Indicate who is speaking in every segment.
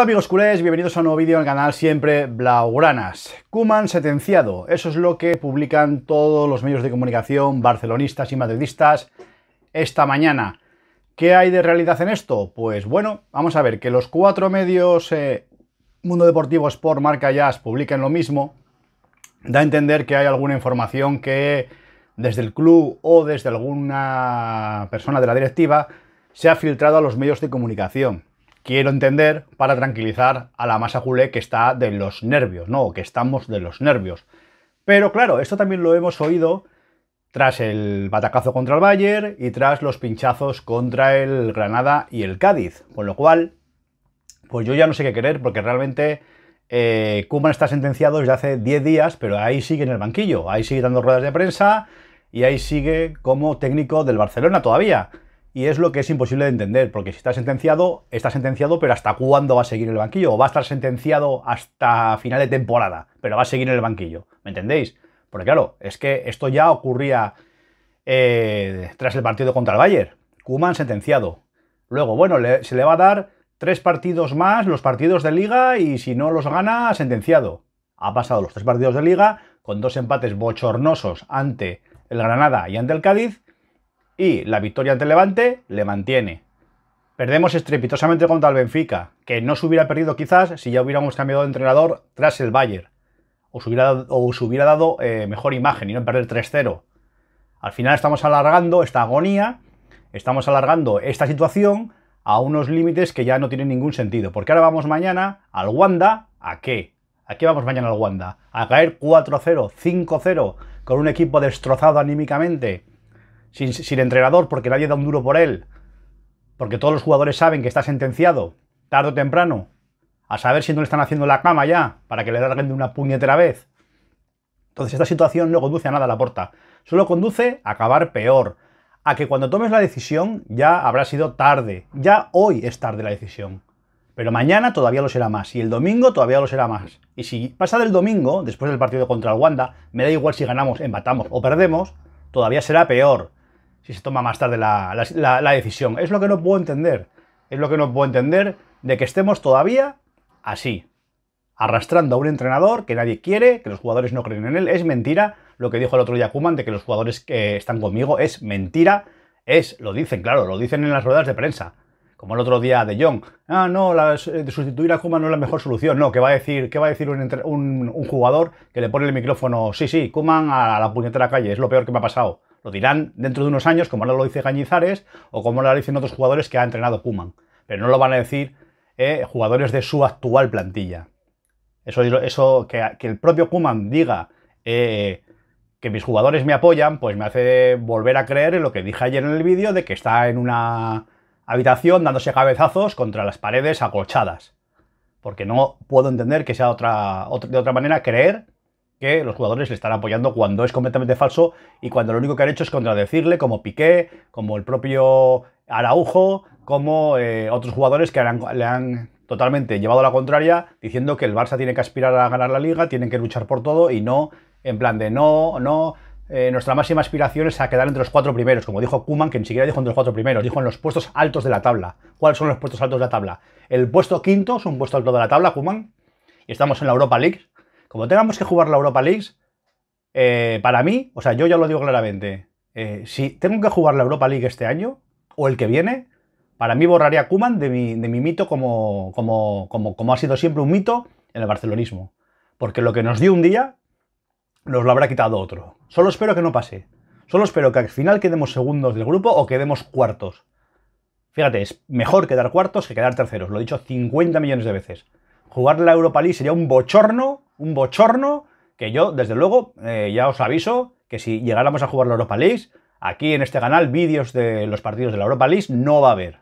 Speaker 1: Hola amigos culés, bienvenidos a un nuevo vídeo en el canal Siempre Blaugranas. Kuman sentenciado, eso es lo que publican todos los medios de comunicación barcelonistas y madridistas esta mañana. ¿Qué hay de realidad en esto? Pues bueno, vamos a ver, que los cuatro medios eh, Mundo Deportivo, Sport, Marca y As publiquen lo mismo, da a entender que hay alguna información que desde el club o desde alguna persona de la directiva se ha filtrado a los medios de comunicación quiero entender, para tranquilizar a la masa culé que está de los nervios, ¿no? que estamos de los nervios. Pero claro, esto también lo hemos oído tras el batacazo contra el Bayern y tras los pinchazos contra el Granada y el Cádiz. Con lo cual, pues yo ya no sé qué querer porque realmente eh, está sentenciado desde hace 10 días, pero ahí sigue en el banquillo, ahí sigue dando ruedas de prensa y ahí sigue como técnico del Barcelona todavía y es lo que es imposible de entender, porque si está sentenciado, está sentenciado, pero ¿hasta cuándo va a seguir en el banquillo? ¿O va a estar sentenciado hasta final de temporada, pero va a seguir en el banquillo? ¿Me entendéis? Porque claro, es que esto ya ocurría eh, tras el partido contra el Bayern. Kuman sentenciado. Luego, bueno, se le va a dar tres partidos más, los partidos de liga, y si no los gana, sentenciado. Ha pasado los tres partidos de liga, con dos empates bochornosos ante el Granada y ante el Cádiz, y la victoria ante Levante le mantiene. Perdemos estrepitosamente contra el Benfica, que no se hubiera perdido quizás si ya hubiéramos cambiado de entrenador tras el Bayern. O se hubiera dado eh, mejor imagen y no perder 3-0. Al final estamos alargando esta agonía, estamos alargando esta situación a unos límites que ya no tienen ningún sentido. Porque ahora vamos mañana al Wanda, ¿a qué? ¿A qué vamos mañana al Wanda? ¿A caer 4-0, 5-0 con un equipo destrozado anímicamente? sin, entrenador, porque nadie da un duro por él, porque todos los jugadores saben que está sentenciado, tarde o temprano, a saber si no le están haciendo la cama ya, para que le larguen de una puñetera vez. Entonces esta situación no conduce a nada a la puerta solo conduce a acabar peor, a que cuando tomes la decisión ya habrá sido tarde, ya hoy es tarde la decisión. Pero mañana todavía lo será más, y el domingo todavía lo será más. Y si pasa del domingo, después del partido contra el Wanda, me da igual si ganamos, empatamos o perdemos, todavía será peor si se toma más tarde la, decisión. Es lo que no puedo entender. Es lo que no puedo entender de que estemos todavía así, arrastrando a un entrenador que nadie quiere, que los jugadores no creen en él. Es mentira lo que dijo el otro día Kuman de que los jugadores que están conmigo. Es mentira. Es, lo dicen, claro, lo dicen en las ruedas de prensa. Como el otro día de John, Ah, no, sustituir a Kuman no es la mejor solución. No, ¿qué va a decir, qué va a decir un, jugador que le pone el micrófono? Sí, sí, Kuman a la puñetera calle, es lo peor que me ha pasado. Lo dirán dentro de unos años, como ahora lo dice Cañizares o como lo dicen otros jugadores que ha entrenado Kuman. Pero no lo van a decir eh, jugadores de su actual plantilla. Eso, eso que, el propio Kuman diga eh, que mis jugadores me apoyan, pues me hace volver a creer en lo que dije ayer en el vídeo de que está en una habitación dándose cabezazos contra las paredes acolchadas. Porque no puedo entender que sea de otra manera creer que los jugadores le están apoyando cuando es completamente falso y cuando lo único que han hecho es contradecirle, como Piqué, como el propio Araujo, como eh, otros jugadores que le han totalmente llevado a la contraria, diciendo que el Barça tiene que aspirar a ganar la liga, tienen que luchar por todo y no en plan de no, no. Eh, nuestra máxima aspiración es a quedar entre los cuatro primeros, como dijo Kuman, que ni siquiera dijo entre los cuatro primeros, dijo en los puestos altos de la tabla. ¿Cuáles son los puestos altos de la tabla? El puesto quinto es un puesto alto de la tabla, Kuman, y estamos en la Europa League, como tengamos que jugar la Europa League, eh, para mí, o sea, yo ya lo digo claramente, eh, si tengo que jugar la Europa League este año o el que viene, para mí borraría a Kuman de mi, mito como, como, como ha sido siempre un mito en el barcelonismo. Porque lo que nos dio un día, nos lo habrá quitado otro. Solo espero que no pase. Solo espero que al final quedemos segundos del grupo o quedemos cuartos. Fíjate, es mejor quedar cuartos que quedar terceros. Lo he dicho 50 millones de veces jugar la Europa League sería un bochorno, un bochorno, que yo, desde luego, eh, ya os aviso que si llegáramos a jugar la Europa League, aquí en este canal, vídeos de los partidos de la Europa League no va a haber.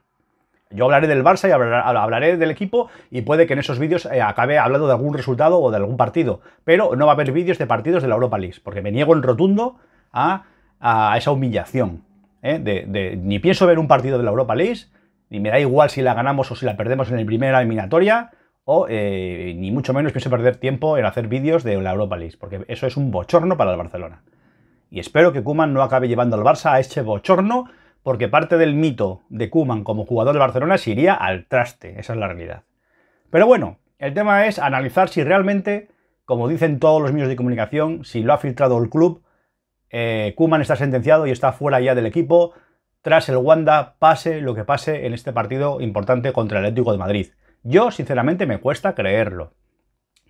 Speaker 1: Yo hablaré del Barça y hablaré del equipo y puede que en esos vídeos eh, acabe hablando de algún resultado o de algún partido, pero no va a haber vídeos de partidos de la Europa League, porque me niego en rotundo a, esa humillación. ¿eh? ni pienso ver un partido de la Europa League, ni me da igual si la ganamos o si la perdemos en la primera eliminatoria, o eh, ni mucho menos pienso perder tiempo en hacer vídeos de la Europa League, porque eso es un bochorno para el Barcelona. Y espero que Kuman no acabe llevando al Barça a este bochorno, porque parte del mito de Kuman como jugador de Barcelona se iría al traste, esa es la realidad. Pero bueno, el tema es analizar si realmente, como dicen todos los medios de comunicación, si lo ha filtrado el club, eh, Kuman está sentenciado y está fuera ya del equipo tras el Wanda, pase lo que pase en este partido importante contra el Atlético de Madrid. Yo, sinceramente, me cuesta creerlo.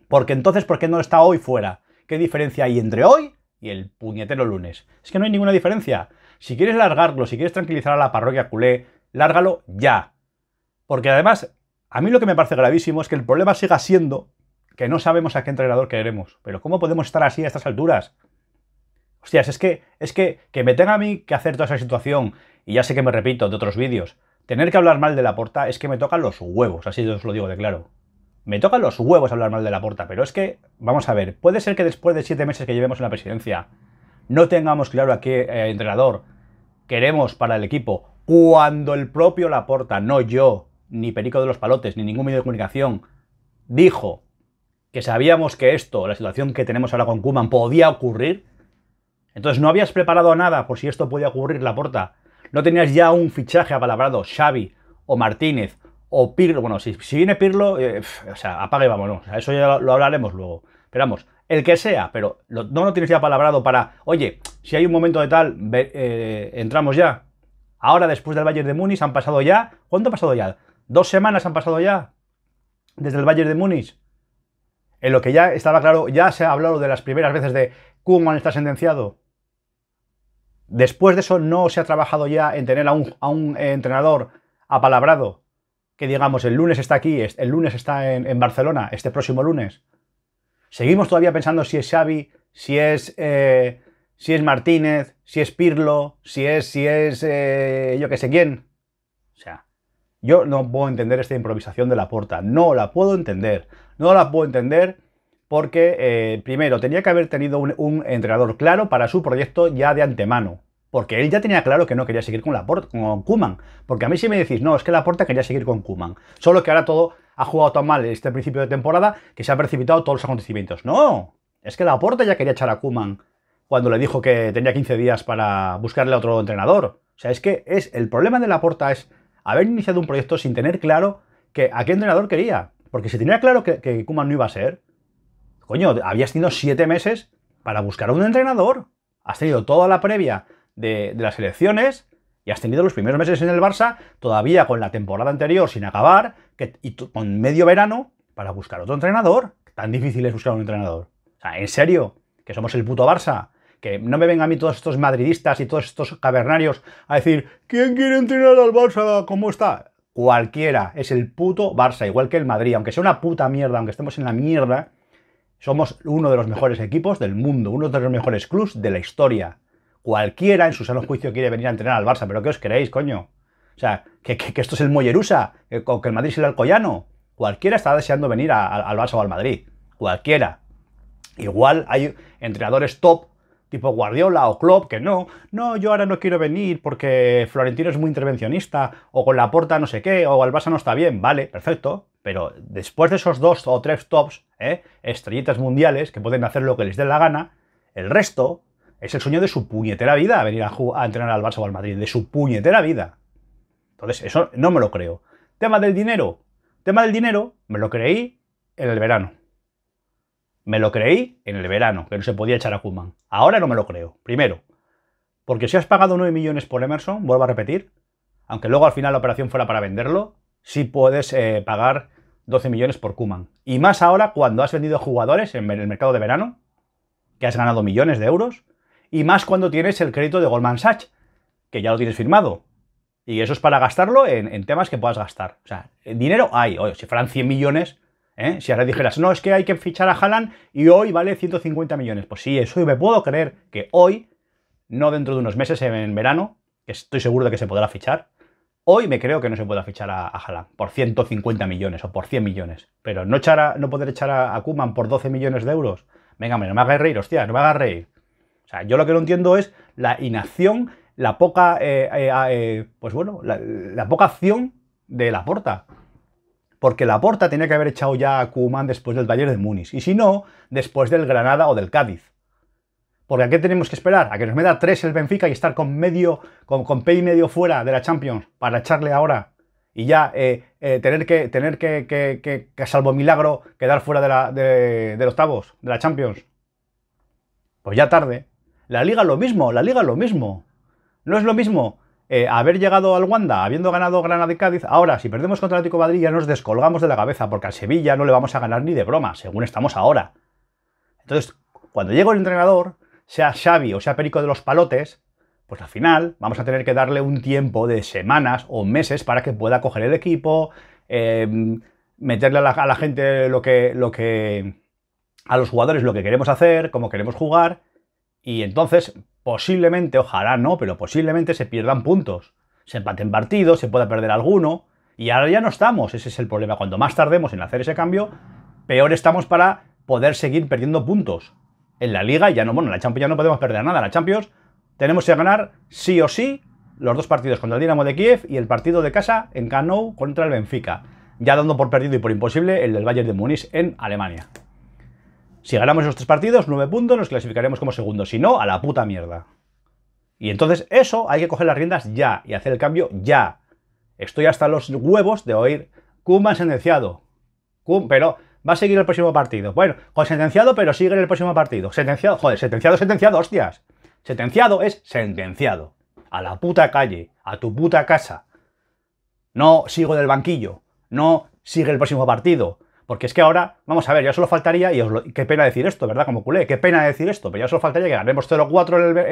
Speaker 1: Porque entonces, ¿por qué no está hoy fuera? ¿Qué diferencia hay entre hoy y el puñetero lunes? Es que no hay ninguna diferencia. Si quieres largarlo, si quieres tranquilizar a la parroquia culé, lárgalo ya. Porque además, a mí lo que me parece gravísimo es que el problema siga siendo que no sabemos a qué entrenador queremos. Pero ¿cómo podemos estar así a estas alturas? Hostias, es que, es que, que me tenga a mí que hacer toda esa situación, y ya sé que me repito de otros vídeos, Tener que hablar mal de la porta es que me tocan los huevos, así os lo digo de claro. Me tocan los huevos hablar mal de la porta, pero es que, vamos a ver, puede ser que después de siete meses que llevemos en la presidencia, no tengamos claro a qué eh, entrenador queremos para el equipo, cuando el propio Laporta, no yo, ni Perico de los Palotes, ni ningún medio de comunicación, dijo que sabíamos que esto, la situación que tenemos ahora con Kuman, podía ocurrir, entonces no habías preparado nada por si esto podía ocurrir, Laporta, no tenías ya un fichaje apalabrado, Xavi o Martínez o Pirlo, bueno, si, si viene Pirlo, eh, o sea, apague y vámonos, eso ya lo, hablaremos luego. Esperamos, el que sea, pero no lo tienes ya apalabrado para, oye, si hay un momento de tal, eh, entramos ya. Ahora, después del Bayern de Múnich, han pasado ya, ¿cuánto ha pasado ya? ¿Dos semanas han pasado ya? Desde el Bayern de Múnich. En lo que ya estaba claro, ya se ha hablado de las primeras veces de han está sentenciado. Después de eso no se ha trabajado ya en tener a un, a eh, entrenador apalabrado que digamos el lunes está aquí, el lunes está en, Barcelona, este próximo lunes. Seguimos todavía pensando si es Xavi, si es, eh, si es Martínez, si es Pirlo, si es, si es eh, yo que sé quién. O sea, yo no puedo entender esta improvisación de la puerta, No la puedo entender. No la puedo entender porque eh, primero tenía que haber tenido un, entrenador claro para su proyecto ya de antemano. Porque él ya tenía claro que no quería seguir con, la con Kuman. Porque a mí sí me decís, no, es que Laporta quería seguir con Kuman. Solo que ahora todo ha jugado tan mal este principio de temporada que se han precipitado todos los acontecimientos. No, es que Laporta ya quería echar a Kuman cuando le dijo que tenía 15 días para buscarle a otro entrenador. O sea, es que es, el problema de Laporta es haber iniciado un proyecto sin tener claro a qué entrenador quería. Porque si tenía claro que, que Kuman no iba a ser, Coño, habías tenido siete meses para buscar a un entrenador. Has tenido toda la previa de, las elecciones y has tenido los primeros meses en el Barça todavía con la temporada anterior sin acabar que, y con medio verano para buscar otro entrenador. Tan difícil es buscar un entrenador. O sea, en serio, que somos el puto Barça. Que no me vengan a mí todos estos madridistas y todos estos cavernarios a decir, ¿quién quiere entrenar al Barça? ¿Cómo está? Cualquiera, es el puto Barça, igual que el Madrid, aunque sea una puta mierda, aunque estemos en la mierda, somos uno de los mejores equipos del mundo, uno de los mejores clubs de la historia. Cualquiera en su sano juicio quiere venir a entrenar al Barça, pero ¿qué os creéis, coño? O sea, que, esto es el Mollerusa, que el Madrid es el Alcoyano. Cualquiera está deseando venir al Barça o al Madrid. Cualquiera. Igual hay entrenadores top, tipo Guardiola o Klopp, que no, no, yo ahora no quiero venir porque Florentino es muy intervencionista, o con la porta no sé qué, o el Barça no está bien. Vale, perfecto. Pero después de esos dos o tres tops, ¿eh? estrellitas mundiales que pueden hacer lo que les dé la gana, el resto es el sueño de su puñetera vida, venir a, a entrenar al Barça o al Madrid, de su puñetera vida. Entonces, eso no me lo creo. Tema del dinero. Tema del dinero, me lo creí en el verano. Me lo creí en el verano, que no se podía echar a Kuman. Ahora no me lo creo. Primero, porque si has pagado 9 millones por Emerson, vuelvo a repetir, aunque luego al final la operación fuera para venderlo, sí puedes eh, pagar 12 millones por Kuman. Y más ahora cuando has vendido jugadores en el mercado de verano, que has ganado millones de euros, y más cuando tienes el crédito de Goldman Sachs, que ya lo tienes firmado. Y eso es para gastarlo en, temas que puedas gastar. O sea, dinero hay. hoy si fueran 100 millones, ¿eh? si ahora dijeras, no, es que hay que fichar a Haaland y hoy vale 150 millones. Pues sí, eso me puedo creer que hoy, no dentro de unos meses, en verano, que estoy seguro de que se podrá fichar, Hoy me creo que no se pueda fichar a, a por 150 millones o por 100 millones. Pero no, no poder echar a, Kuman por 12 millones de euros. Venga, no me hagas reír, hostia, no me hagas reír. O sea, yo lo que no entiendo es la inacción, la poca, eh, eh, ah, eh, pues bueno, la, poca acción de la porta. Porque la porta tenía que haber echado ya a Kuman después del taller de Múnich. Y si no, después del Granada o del Cádiz. Porque ¿a qué tenemos que esperar? ¿A que nos meta tres el Benfica y estar con medio, con, con pay medio fuera de la Champions para echarle ahora? Y ya eh, eh, tener, que, tener que, que, que, salvo milagro, quedar fuera de la, de, del octavos, de la Champions. Pues ya tarde. La liga lo mismo, la liga lo mismo. No es lo mismo eh, haber llegado al Wanda, habiendo ganado Granada y Cádiz, ahora si perdemos contra el Atlético Madrid nos descolgamos de la cabeza, porque al Sevilla no le vamos a ganar ni de broma, según estamos ahora. Entonces, cuando llega el entrenador, sea Xavi o sea Perico de los Palotes, pues al final vamos a tener que darle un tiempo de semanas o meses para que pueda coger el equipo, em, meterle a la, gente lo que, lo que. a los jugadores lo que queremos hacer, cómo queremos jugar, y entonces posiblemente, ojalá no, pero posiblemente se pierdan puntos. Se empaten partidos, se pueda perder alguno, y ahora ya no estamos, ese es el problema. Cuanto más tardemos en hacer ese cambio, peor estamos para poder seguir perdiendo puntos en la liga, ya no, bueno, en la Champions ya no podemos perder nada, en la Champions tenemos que ganar sí o sí los dos partidos contra el Dinamo de Kiev y el partido de casa en Cano contra el Benfica, ya dando por perdido y por imposible el del Bayern de Múnich en Alemania. Si ganamos esos tres partidos, nueve puntos, nos clasificaremos como segundos, si no, a la puta mierda. Y entonces eso hay que coger las riendas ya y hacer el cambio ya. Estoy hasta los huevos de oír Kuman sentenciado. Kuhn, pero Va a seguir el próximo partido. Bueno, con sentenciado, pero sigue en el próximo partido. Sentenciado, joder, sentenciado, sentenciado, hostias. Sentenciado es sentenciado. A la puta calle, a tu puta casa. No sigo del banquillo. No sigue el próximo partido. Porque es que ahora, vamos a ver, ya solo faltaría, y qué pena decir esto, ¿verdad? Como culé, qué pena decir esto, pero ya solo faltaría que ganemos 0-4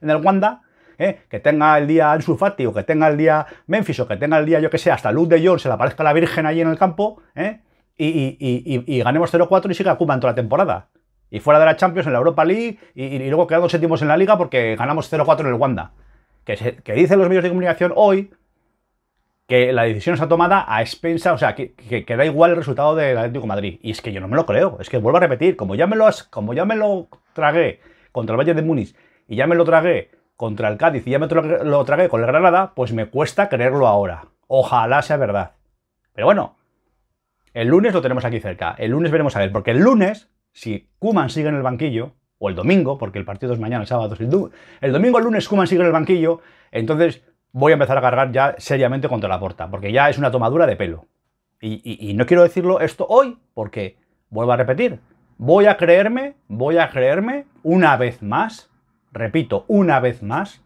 Speaker 1: en el, Wanda, ¿eh? que tenga el día en o que tenga el día Memphis, o que tenga el día, yo que sé, hasta Luz de John se le aparezca la Virgen ahí en el campo, ¿eh? y, ganemos 0-4 y siga en toda la temporada. Y fuera de la Champions en la Europa League y, luego quedando séptimos en la Liga porque ganamos 0-4 en el Wanda. Que, dicen los medios de comunicación hoy que la decisión está tomada a expensa, o sea, que, da igual el resultado del Atlético de Madrid. Y es que yo no me lo creo, es que vuelvo a repetir, como ya me lo, como ya me lo tragué contra el Valle de Múnich y ya me lo tragué contra el Cádiz y ya me lo tragué con el Granada, pues me cuesta creerlo ahora. Ojalá sea verdad. Pero bueno, el lunes lo tenemos aquí cerca. El lunes veremos a ver, porque el lunes, si Kuman sigue en el banquillo, o el domingo, porque el partido es mañana, el sábado, el el domingo, el lunes Kuman sigue en el banquillo, entonces voy a empezar a cargar ya seriamente contra la puerta, porque ya es una tomadura de pelo. Y, y no quiero decirlo esto hoy, porque, vuelvo a repetir, voy a creerme, voy a creerme una vez más, repito, una vez más,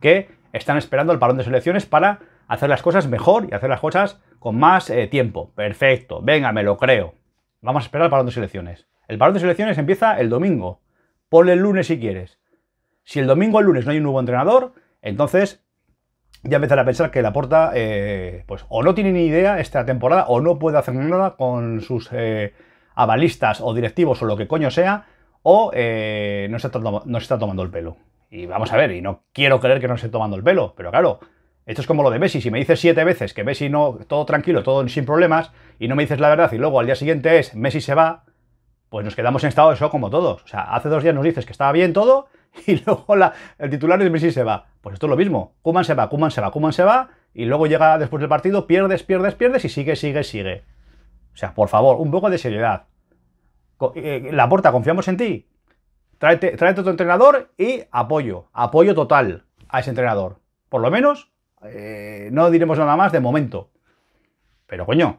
Speaker 1: que están esperando el parón de selecciones para hacer las cosas mejor y hacer las cosas con más eh, tiempo. Perfecto, venga, me lo creo. Vamos a esperar el parón de selecciones. El parón de selecciones empieza el domingo. Ponle el lunes si quieres. Si el domingo o el lunes no hay un nuevo entrenador, entonces ya empezar a pensar que la porta. Eh, pues o no tiene ni idea esta temporada o no puede hacer nada con sus eh, avalistas o directivos o lo que coño sea o eh, no, está no se está tomando el pelo. Y vamos a ver, y no quiero creer que no se esté tomando el pelo, pero claro, esto es como lo de Messi. Si me dices siete veces que Messi no, todo tranquilo, todo sin problemas, y no me dices la verdad, y luego al día siguiente es Messi se va, pues nos quedamos en estado de shock como todos. O sea, hace dos días nos dices que estaba bien todo, y luego el titular es Messi se va. Pues esto es lo mismo. Kuman se va, Kuman se va, Kuman se va, y luego llega después del partido, pierdes, pierdes, pierdes, y sigue, sigue, sigue. O sea, por favor, un poco de seriedad. Eh, eh, la porta, confiamos en ti. Tráete, tráete a tu entrenador y apoyo, apoyo total a ese entrenador. Por lo menos eh, no diremos nada más de momento. Pero coño,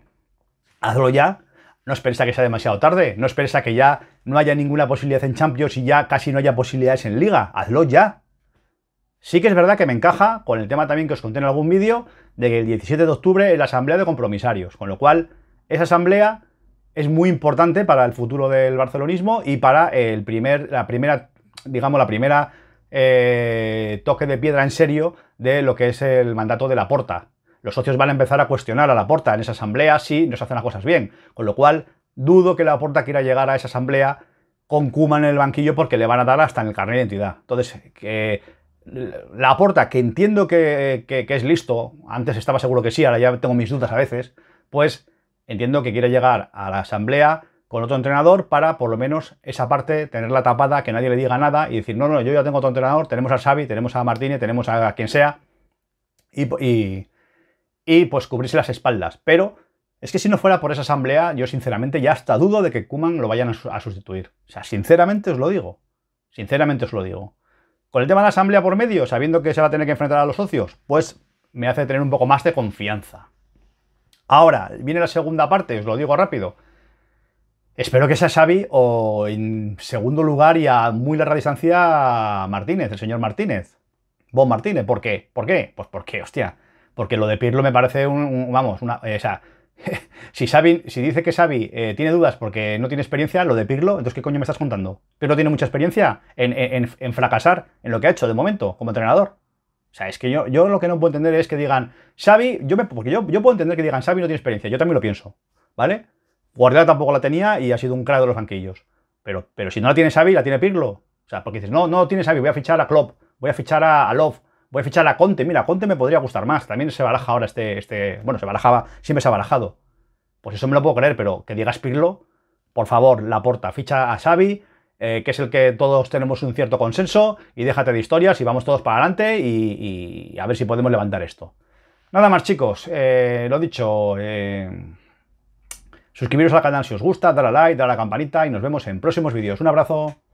Speaker 1: hazlo ya. No esperes que sea demasiado tarde. No esperes a que ya no haya ninguna posibilidad en Champions y ya casi no haya posibilidades en Liga. Hazlo ya. Sí que es verdad que me encaja con el tema también que os conté en algún vídeo de que el 17 de octubre es la asamblea de compromisarios, con lo cual esa asamblea es muy importante para el futuro del barcelonismo y para el primer, la primera, digamos, la primera eh, toque de piedra en serio de lo que es el mandato de la porta. Los socios van a empezar a cuestionar a la porta en esa asamblea si nos hacen las cosas bien, con lo cual dudo que la porta quiera llegar a esa asamblea con kuma en el banquillo porque le van a dar hasta en el carnet de identidad. Entonces, que la porta, que entiendo que, que es listo, antes estaba seguro que sí, ahora ya tengo mis dudas a veces, pues entiendo que quiere llegar a la asamblea con otro entrenador para por lo menos esa parte tenerla tapada, que nadie le diga nada y decir, no, no, yo ya tengo otro entrenador, tenemos a Xavi, tenemos a Martínez, tenemos a quien sea y, y pues cubrirse las espaldas. Pero es que si no fuera por esa asamblea, yo sinceramente ya hasta dudo de que Kuman lo vayan a sustituir. O sea, sinceramente os lo digo. Sinceramente os lo digo. Con el tema de la asamblea por medio, sabiendo que se va a tener que enfrentar a los socios, pues me hace tener un poco más de confianza. Ahora, viene la segunda parte, os lo digo rápido. Espero que sea Xavi o en segundo lugar y a muy larga distancia Martínez, el señor Martínez. Bon Martínez, ¿por qué? ¿Por qué? Pues porque, hostia, porque lo de Pirlo me parece un, vamos, una, eh, o sea, si, Xavi, si dice que Xavi eh, tiene dudas porque no tiene experiencia, lo de Pirlo, entonces ¿qué coño me estás contando? Pirlo tiene mucha experiencia en, fracasar en lo que ha hecho de momento como entrenador. O sea, es que yo, yo lo que no puedo entender es que digan, Xavi, yo me, porque yo, yo puedo entender que digan, Xavi no tiene experiencia, yo también lo pienso, ¿vale? Guardiola tampoco la tenía y ha sido un crack de los banquillos. Pero, pero si no la tiene Xavi, la tiene Pirlo. O sea, porque dices, no, no tiene Xavi, voy a fichar a Klopp, voy a fichar a, Love, voy a fichar a Conte. Mira, Conte me podría gustar más. También se baraja ahora este, este... Bueno, se barajaba, siempre se ha barajado. Pues eso me lo puedo creer, pero que digas Pirlo, por favor, la porta, ficha a Xavi, eh, que es el que todos tenemos un cierto consenso, y déjate de historias y vamos todos para adelante y, a ver si podemos levantar esto. Nada más, chicos. Eh, lo dicho. Eh, Suscribiros al canal si os gusta, dar a like, dale a la campanita y nos vemos en próximos vídeos. Un abrazo.